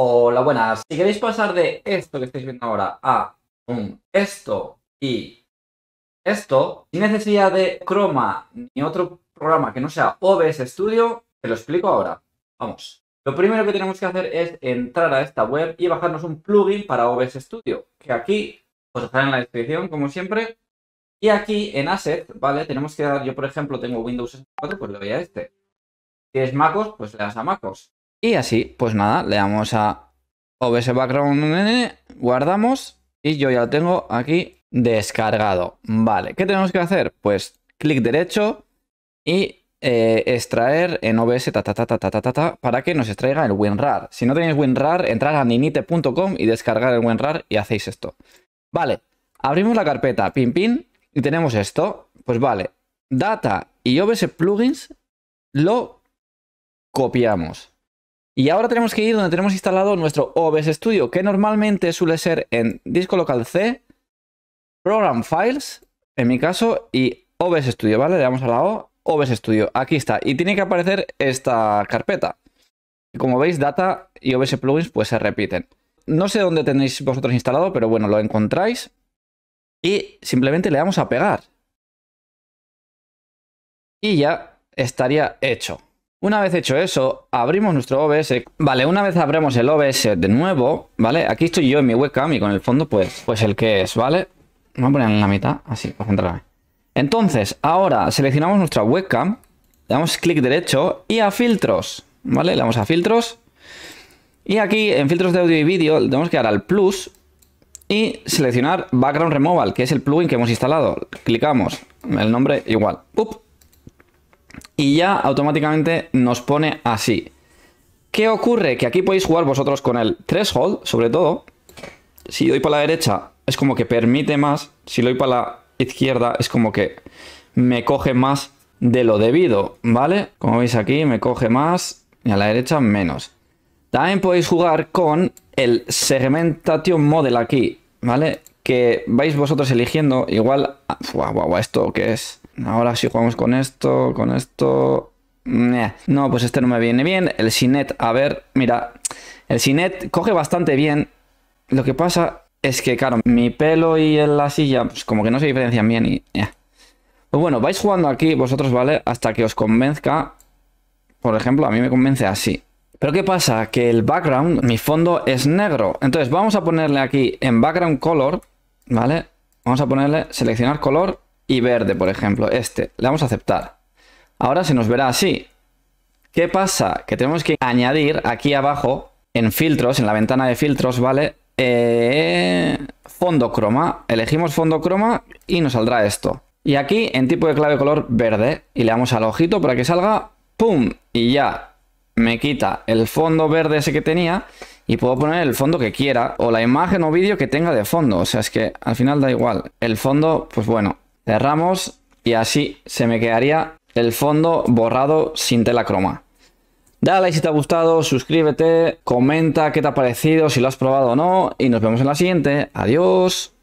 Hola, buenas. Si queréis pasar de esto que estáis viendo ahora a un esto y esto, sin necesidad de Chroma ni otro programa que no sea OBS Studio, te lo explico ahora. Vamos. Lo primero que tenemos que hacer es entrar a esta web y bajarnos un plugin para OBS Studio, que aquí os pues dejaré en la descripción, como siempre. Y aquí en Asset, ¿vale? Tenemos que dar, yo por ejemplo tengo Windows 4, pues le doy a este. Si es MacOS, pues le das a MacOS. Y así, pues nada, le damos a OBS Background, guardamos y yo ya lo tengo aquí descargado. Vale, ¿qué tenemos que hacer? Pues clic derecho y eh, extraer en OBS para que nos extraiga el WinRAR. Si no tenéis WinRAR, entrar a ninite.com y descargar el WinRAR y hacéis esto. Vale, abrimos la carpeta pin pin y tenemos esto. Pues vale, data y OBS plugins lo copiamos. Y ahora tenemos que ir donde tenemos instalado nuestro OBS Studio, que normalmente suele ser en disco local C, Program Files, en mi caso, y OBS Studio, ¿vale? Le damos a la O, OBS Studio. Aquí está. Y tiene que aparecer esta carpeta. Como veis, Data y OBS Plugins pues se repiten. No sé dónde tenéis vosotros instalado, pero bueno, lo encontráis. Y simplemente le damos a pegar. Y ya estaría hecho. Una vez hecho eso, abrimos nuestro OBS. Vale, una vez abrimos el OBS de nuevo, ¿vale? Aquí estoy yo en mi webcam y con el fondo, pues, pues el que es, ¿vale? Vamos a poner en la mitad, así, concentrarme. Entonces, ahora seleccionamos nuestra webcam, le damos clic derecho y a filtros, ¿vale? Le damos a filtros. Y aquí, en filtros de audio y vídeo, le tenemos que dar al plus y seleccionar Background Removal, que es el plugin que hemos instalado. Clicamos, el nombre igual. ¡Up! y ya automáticamente nos pone así. ¿Qué ocurre? Que aquí podéis jugar vosotros con el threshold, sobre todo. Si doy para la derecha es como que permite más, si lo doy para la izquierda es como que me coge más de lo debido, ¿vale? Como veis aquí me coge más y a la derecha menos. También podéis jugar con el segmentation model aquí, ¿vale? Que vais vosotros eligiendo, igual... Guau, guau, esto que es... Ahora si jugamos con esto, con esto... No, pues este no me viene bien. El Sinet, a ver, mira. El Sinet coge bastante bien. Lo que pasa es que, claro, mi pelo y la silla, pues como que no se diferencian bien y... Eh. Pues bueno, vais jugando aquí vosotros, ¿vale? Hasta que os convenzca. Por ejemplo, a mí me convence así. Pero ¿qué pasa? Que el background, mi fondo es negro. Entonces vamos a ponerle aquí en background color, ¿vale? Vamos a ponerle seleccionar color y verde, por ejemplo, este. Le vamos a aceptar. Ahora se nos verá así. ¿Qué pasa? Que tenemos que añadir aquí abajo, en filtros, en la ventana de filtros, ¿vale? Eh, fondo croma. Elegimos fondo croma y nos saldrá esto. Y aquí en tipo de clave color verde y le damos al ojito para que salga, ¡pum! Y ya me quita el fondo verde ese que tenía y puedo poner el fondo que quiera o la imagen o vídeo que tenga de fondo. O sea, es que al final da igual. El fondo, pues bueno, Cerramos y así se me quedaría el fondo borrado sin tela croma. Dale si te ha gustado, suscríbete, comenta qué te ha parecido, si lo has probado o no y nos vemos en la siguiente. Adiós.